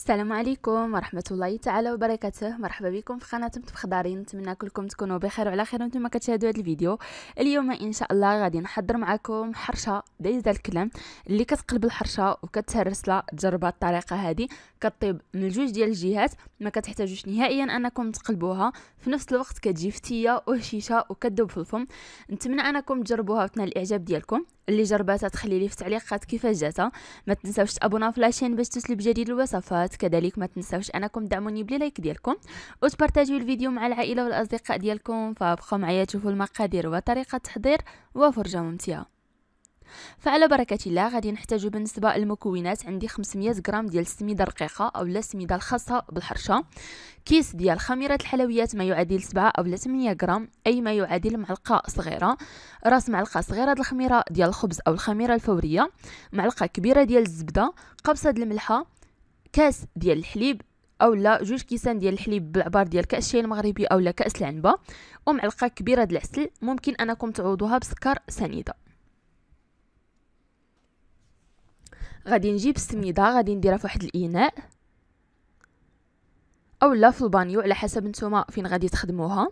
السلام عليكم ورحمة الله تعالى وبركاته مرحبا بكم في قناة متبخضارين نتمنى كلكم تكونوا بخير وعلى خير وانتم كتشاهدوا هذا الفيديو اليوم ان شاء الله غادي نحضر معكم حرشة دايزة الكلام اللي كتقلب الحرشة وكتهرس لها تجربها الطريقة هذه كطيب من جوج ديال الجهات ما كتحتاجوش نهائيا انكم تقلبوها في نفس الوقت كتجي فتيه وهشيشه وكتذوب في الفم نتمنى انكم تجربوها وتنال الاعجاب ديالكم اللي جرباتها تخلي لي في التعليقات كيفاش جاتها ما تنساوش تابونا في لاشين باش توصلوا بجديد الوصفات كذلك ما تنساوش انكم تدعموني بلايك ديالكم وتبارطاجيو الفيديو مع العائله والاصدقاء ديالكم فابقوا معايا تشوفوا المقادير وطريقه التحضير وفرجه ممتعه فعلى بركه الله غادي نحتاجو بالنسبه للمكونات عندي 500 غرام ديال السميده الرقيقه او لا السميده الخاصه بالحرشه كيس ديال خميره الحلويات ما يعادل 7 او 8 غرام اي ما يعادل معلقه صغيره راس معلقه صغيره ديال الخميره ديال الخبز او الخميره الفوريه معلقه كبيره ديال الزبده قبصه ديال الملحه كاس ديال الحليب اولا جوج كيسان ديال الحليب بالعبار ديال كاس الشاي المغربي اولا كاس العنبه ومعلقه كبيره ديال العسل ممكن انكم تعوضوها بسكر سنيده غادي نجيب السميده غادي نديرها في واحد الاناء اولا في البانيو على حسب نتوما فين غادي تخدموها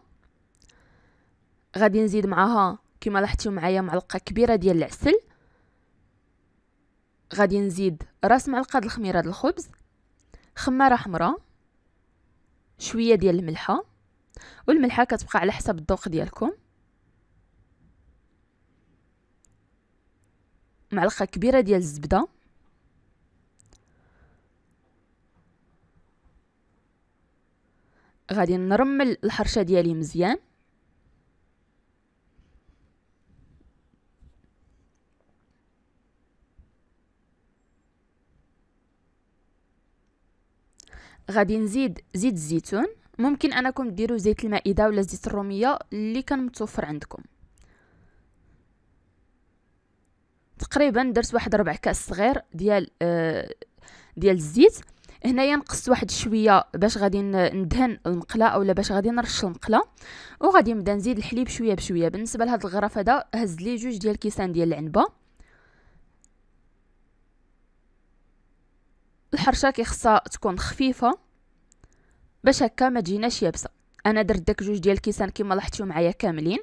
غادي نزيد معاها كما لاحظتوا معايا معلقه كبيره ديال العسل غادي نزيد راس معلقه الخميره ديال الخبز خماره حمراء شويه ديال الملحه والملحه كتبقى على حسب الذوق ديالكم معلقه كبيره ديال الزبده غادي نرمل الحرشه ديالي مزيان غادي نزيد زيت الزيتون ممكن انكم ديروا زيت المائده ولا زيت الروميه اللي كان متوفر عندكم تقريبا درت واحد ربع كاس صغير ديال آه ديال الزيت هنايا نقص واحد شويه باش غادي ندهن المقله اولا باش غادي نرش المقله وغادي نبدا نزيد الحليب شويه بشويه بالنسبه لهاد الغرف هذا هز لي جوج ديال كيسان ديال العنبه الحرشه كيخصها تكون خفيفه باش هكا ما تجيناش يابسه انا درت داك جوج ديال الكيسان كما لاحظتوا معايا كاملين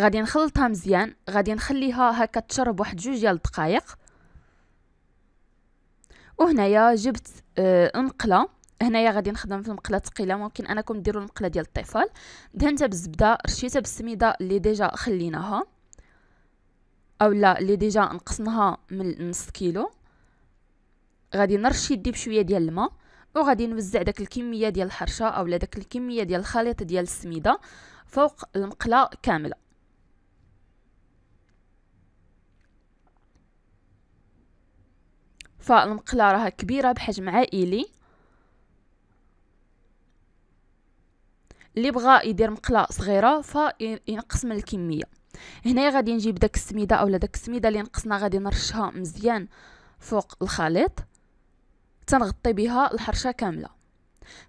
غادي نخلطها مزيان غادي نخليها هكا تشرب واحد جوج ديال الدقائق وهنايا جبت مقله آه، هنايا غادي نخدم في المقله ثقيله ممكن انكم ديروا المقله ديال الطفل دهنتها بالزبده رشيتها بالسميده اللي ديجا خليناها اولا اللي ديجا نقصناها من نص كيلو غادي نرشي دي بشويه ديال الماء وغادي نوزع داك الكميه ديال الحرشه اولا داك الكميه ديال الخليط ديال السميده فوق المقله كامله فالمقلة راها كبيرة بحجم عائلي اللي بغى يدير مقله صغيره فينقص من الكميه هنايا غادي نجيب داك السميده اولا داك السميده اللي نقصنا غادي نرشها مزيان فوق الخليط تنغطي بها الحرشه كامله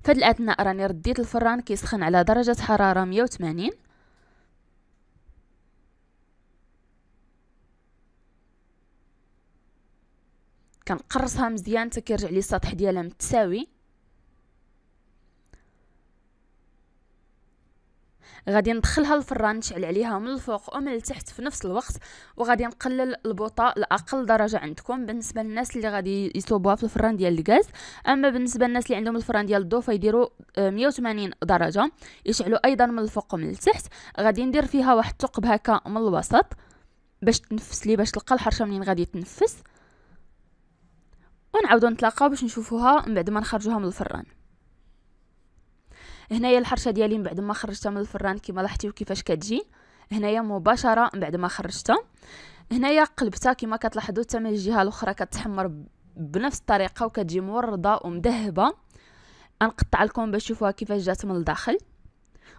فهاد الاثناء راني رديت الفران كيسخن على درجه حراره 180 كنقرصها مزيان حتى كيرجع لي السطح ديالها متساوي غادي ندخلها الفران نشعل عليها من الفوق ومن التحت في نفس الوقت وغادي نقلل البوطه لاقل درجه عندكم بالنسبه للناس اللي غادي يصوبوها في الفران ديال الغاز اما بالنسبه للناس اللي عندهم الفران ديال الضو فيديروا 180 آه، درجه يشعلوا ايضا من الفوق ومن التحت غادي ندير فيها واحد الثقب هكا من الوسط باش تنفس لي باش تلقى الحرشه منين غادي تنفس ونعاودو نتلاقاو باش نشوفوها من بعد ما نخرجوها من الفران هنايا الحرشه ديالي من بعد ما خرجتها من الفران كما لاحظتي كيفاش كتجي هنايا مباشره من بعد ما خرجتها هنايا قلبتها كما كتلاحظوا حتى من الجهه الاخرى كتحمر بنفس الطريقه وكتجي مورده ومذهبه غنقطع لكم باش تشوفوها كيفاش جات من الداخل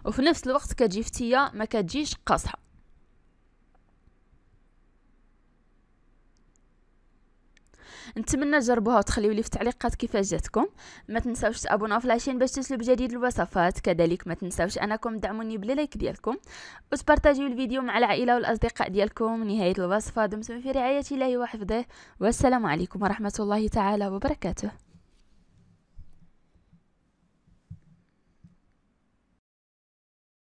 وفي نفس الوقت كتجي فتيه ما كتجيش قاصحه نتمنى تجربوها وتخليو لي في التعليقات كيفاش جاتكم ما تنساوش تابوناو في لاشين باش تسلو بجديد الوصفات كذلك ما تنساوش انكم تدعموني باللايك ديالكم وتبارطاجيو الفيديو مع العائله والاصدقاء ديالكم نهايه الوصفه دمتم في رعايه الله وحفظه والسلام عليكم ورحمه الله تعالى وبركاته